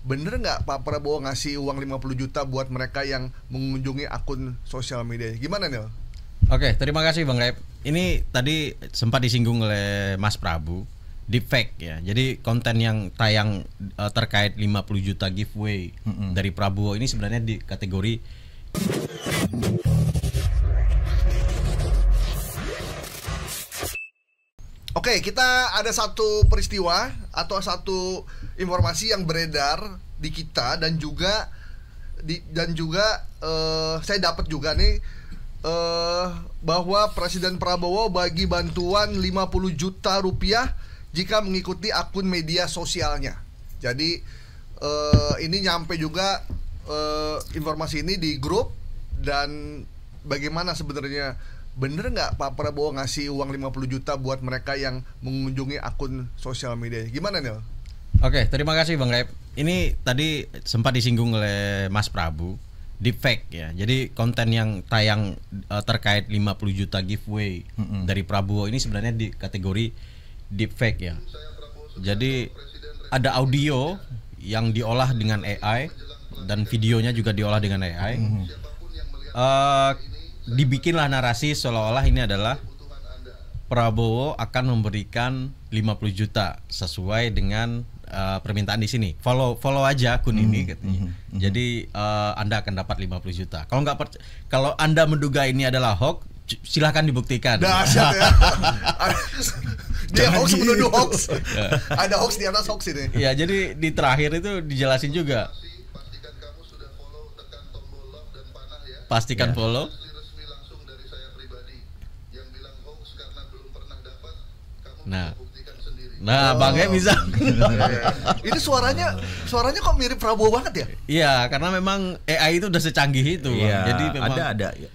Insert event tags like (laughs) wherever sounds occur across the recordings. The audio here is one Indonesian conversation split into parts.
bener nggak Pak Prabowo ngasih uang 50 juta buat mereka yang mengunjungi akun sosial media? Gimana Nil? Oke, terima kasih Bang Gaib. Ini tadi sempat disinggung oleh Mas Prabu deepfake ya. Jadi konten yang tayang uh, terkait 50 juta giveaway mm -hmm. dari Prabowo ini sebenarnya di kategori Oke, okay, kita ada satu peristiwa atau satu informasi yang beredar di kita dan juga di, dan juga uh, saya dapat juga nih uh, bahwa Presiden Prabowo bagi bantuan 50 juta rupiah jika mengikuti akun media sosialnya. Jadi uh, ini nyampe juga uh, informasi ini di grup dan bagaimana sebenarnya bener nggak Pak Prabowo ngasih uang 50 juta buat mereka yang mengunjungi akun sosial media? Gimana Nil? Oke, terima kasih Bang Rep. Ini tadi sempat disinggung oleh Mas Prabu deepfake ya. Jadi konten yang tayang uh, terkait 50 juta giveaway mm -hmm. dari Prabowo ini sebenarnya di kategori deepfake ya. Jadi ada audio yang diolah dengan AI dan videonya juga diolah dengan AI. Mm -hmm. uh, eh, dibikinlah narasi seolah-olah ini adalah Prabowo akan memberikan 50 juta sesuai dengan uh, permintaan di sini. Follow follow aja akun hmm, ini katanya. Hmm, hmm. hmm. Jadi uh, Anda akan dapat 50 juta. Kalau nggak kalau Anda menduga ini adalah hoax, silahkan dibuktikan. Dahsyat ya. (laughs) dia hoax menuduh gitu. hoax. Ya. Ada hoax di atas hoax ini. Ya, jadi di terakhir itu dijelasin juga. Pastikan follow. Nah, Nah, oh. bangnya bisa. Iya, iya, iya. Ini suaranya suaranya kok mirip Prabowo banget ya? Iya, karena memang AI itu udah secanggih itu. Ya, Jadi memang ada ada ya,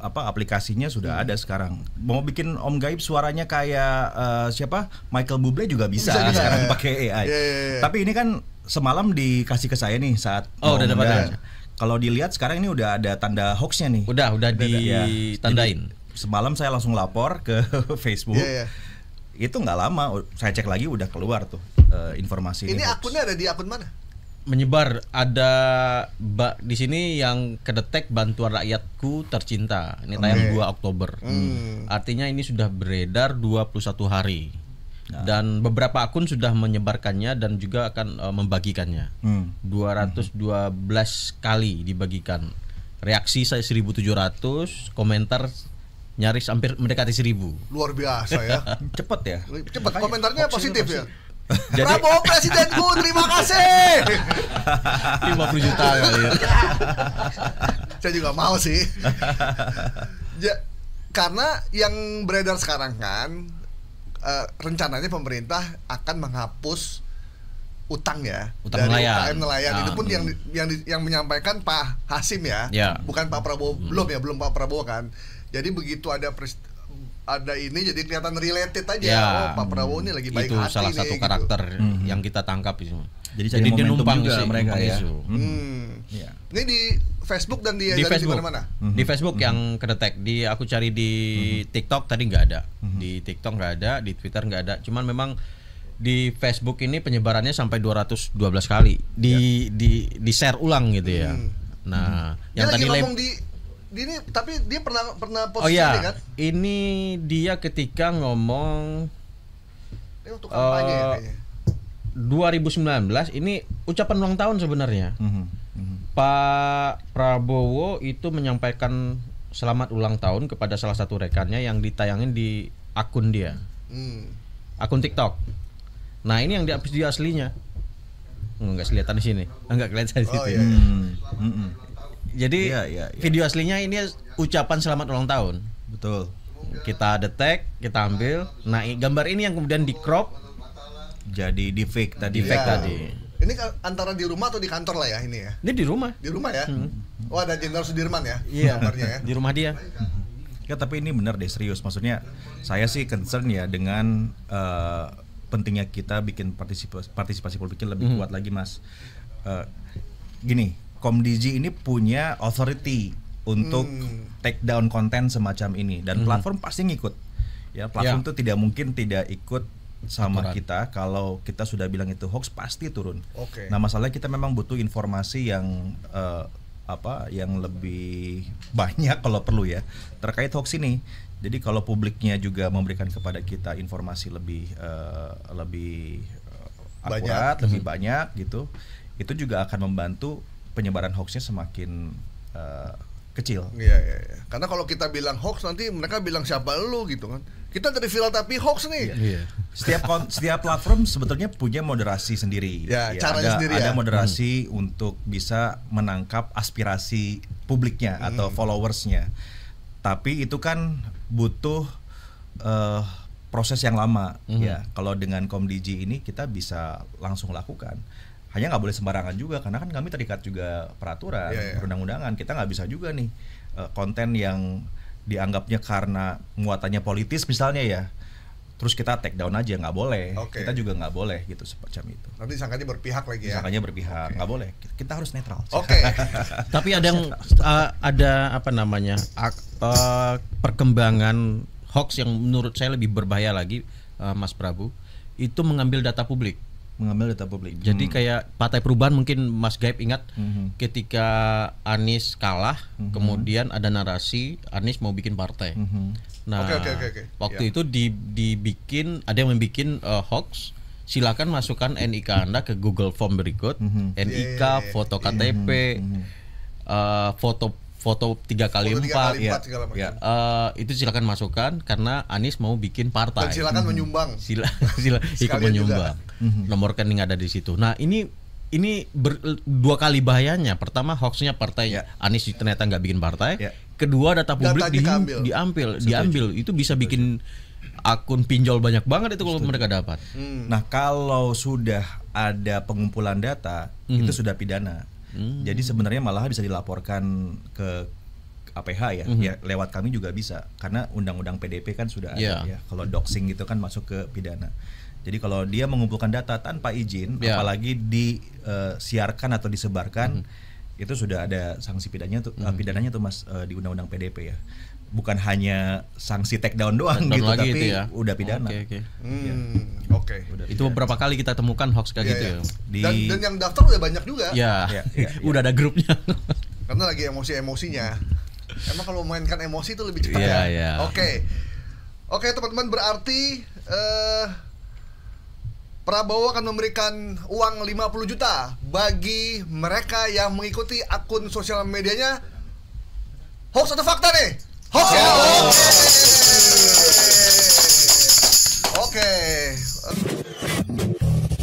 apa aplikasinya sudah hmm. ada sekarang. Mau bikin Om Gaib suaranya kayak uh, siapa? Michael Bublé juga bisa, bisa sekarang pakai AI. Ya, ya, ya. Tapi ini kan semalam dikasih ke saya nih saat Oh, udah dapat. Kalau dilihat sekarang ini udah ada tanda hoaxnya nih. Udah, udah, ya. ditandain. Ya. semalam saya langsung lapor ke (laughs) Facebook. Ya, ya itu nggak lama saya cek lagi udah keluar tuh uh, informasi ini, ini akunnya ada di akun mana menyebar ada bak di sini yang kedetek bantuan rakyatku tercinta ini tayang okay. 2 Oktober hmm. artinya ini sudah beredar 21 hari nah. dan beberapa akun sudah menyebarkannya dan juga akan uh, membagikannya hmm. 212 hmm. kali dibagikan reaksi saya 1700 komentar nyaris hampir mendekati seribu. Luar biasa ya. (laughs) Cepet ya. Cepet. Makanya, komentarnya positif ya. Jadi, Prabowo (laughs) presidenku, terima kasih. 50 (laughs) juta ya. ya. Saya juga mau sih. ya karena yang beredar sekarang kan uh, rencananya pemerintah akan menghapus utang ya utang dari nelayan. UKM nelayan nah, itu pun ah, yang hmm. yang yang menyampaikan Pak Hasim ya, ya. bukan Pak Prabowo hmm. belum ya belum Pak Prabowo kan jadi begitu ada ada ini jadi kelihatan related aja. Ya, oh, Pak Prabowo ini lagi baik itu hati salah nih, satu gitu. karakter gitu. yang kita tangkap itu. Jadi, jadi dia numpang juga isi, mereka ya. Isu. Mm-hmm. Hmm. Ya. Ini di Facebook dan di, di Facebook. mana? Di Facebook yang kedetek. Di aku cari di mm-hmm. TikTok tadi nggak ada. Di TikTok nggak ada, di Twitter nggak ada. Cuman memang di Facebook ini penyebarannya sampai 212 kali di ya. di di share ulang gitu ya. Hmm. Nah, hmm. yang Dia tadi lagi ngomong di ini tapi dia pernah pernah posting oh, iya. kan? Ini dia ketika ngomong ini untuk kampanye uh, ya 2019 ini ucapan ulang tahun sebenarnya. Mm -hmm. Pak Prabowo itu menyampaikan selamat ulang tahun kepada salah satu rekannya yang ditayangin di akun dia. Mm. Akun TikTok. Nah, ini yang di aslinya. Enggak kelihatan di sini. Enggak kelihatan di oh, sini. Oh, iya, Mm jadi ya, ya, ya. video aslinya ini ucapan selamat ulang tahun. Betul. Kita detek, kita ambil. Nah, gambar ini yang kemudian di crop jadi di fake tadi. Di iya. fake tadi. Ini kan antara di rumah atau di kantor lah ya ini ya. Ini di rumah. Di rumah ya. Hmm. Oh ada Jenderal Sudirman ya iya. gambarnya ya. Di rumah dia. Ya tapi ini benar deh serius. Maksudnya saya sih concern ya dengan uh, pentingnya kita bikin partisipasi, partisipasi politik lebih hmm. kuat lagi mas. Uh, gini Komdigi ini punya authority untuk hmm. take down konten semacam ini dan hmm. platform pasti ngikut. Ya, platform itu ya. tidak mungkin tidak ikut sama Aturan. kita kalau kita sudah bilang itu hoax pasti turun. Okay. Nah, masalahnya kita memang butuh informasi yang uh, apa yang lebih banyak kalau perlu ya terkait hoax ini. Jadi kalau publiknya juga memberikan kepada kita informasi lebih uh, lebih eh, akurat, banyak. lebih hmm. banyak gitu, itu juga akan membantu penyebaran hoaxnya semakin uh, kecil. Iya, iya, iya. Karena kalau kita bilang hoax nanti mereka bilang siapa lu gitu kan. Kita dari viral tapi hoax nih. Iya. iya. Setiap setiap platform sebetulnya punya moderasi sendiri. Ya, ya caranya ada, sendiri ada ya. moderasi hmm. untuk bisa menangkap aspirasi publiknya hmm. atau followersnya. Tapi itu kan butuh uh, proses yang lama hmm. ya. Kalau dengan Komdigi ini kita bisa langsung lakukan hanya nggak boleh sembarangan juga karena kan kami terikat juga peraturan yeah, yeah. perundang-undangan kita nggak bisa juga nih eh, konten yang dianggapnya karena muatannya politis misalnya ya terus kita take down aja nggak boleh okay. kita juga nggak boleh gitu semacam itu nanti sangkanya berpihak lagi ya sangkanya berpihak nggak okay. boleh kita harus netral oke okay. (laughs) tapi ada yang uh, ada apa namanya uh, perkembangan hoax yang menurut saya lebih berbahaya lagi uh, Mas Prabu itu mengambil data publik mengambil data publik. Hmm. Jadi hmm. kayak Partai Perubahan mungkin Mas Gaib ingat hmm. ketika Anies kalah, hmm. kemudian ada narasi Anies mau bikin partai. Hmm. Nah, okay, okay, okay, okay. waktu yeah. itu dibikin ada yang membuat uh, hoax. Silakan masukkan NIK Anda ke Google Form berikut, hmm. NIK, yeah, yeah, yeah. foto KTP, hmm. hmm. uh, foto foto tiga kali empat, ya, ya. Uh, itu silakan masukkan karena Anies mau bikin partai. Dan silakan hmm. menyumbang. Sila, (laughs) sila ikut menyumbang. Juga. Mhm. Nomor rekening ada di situ. Nah ini ini ber, dua kali bahayanya. Pertama hoaxnya partai ya. Anies ternyata nggak bikin partai. Ya. Kedua data publik di, diambil, diambil, diambil. Itu bisa bikin akun pinjol banyak banget itu kalau mereka dapat. Hmm. Nah kalau sudah ada pengumpulan data hmm. itu sudah pidana. Hmm. Jadi sebenarnya malah bisa dilaporkan ke APH ya, mm -hmm. ya lewat kami juga bisa karena undang-undang PDP kan sudah yeah. ada iya. ya. Kalau doxing gitu kan masuk ke pidana. Jadi kalau dia mengumpulkan data tanpa izin, yeah. apalagi disiarkan eh, uh, atau disebarkan, mm -hmm. itu sudah ada sanksi pidananya tuh mm -hmm. pidananya tuh mas uh, di undang-undang PDP ya bukan hanya sanksi take down doang take gitu lagi tapi itu ya? udah pidana. Oke. Oke. Hmm, iya. Itu beberapa kali kita temukan hoax kayak yeah, gitu yeah. ya. Di... Dan, dan yang daftar udah banyak juga. Ya. Yeah. Yeah, yeah, udah iya. ada grupnya. Karena lagi emosi-emosinya. Emang kalau memainkan emosi itu lebih cepat yeah, ya. Yeah. Oke. Okay. Oke, okay, teman-teman berarti uh, Prabowo akan memberikan uang 50 juta bagi mereka yang mengikuti akun sosial medianya hoax atau fakta nih? Hoax. Ya, hoax. Oke. Okay.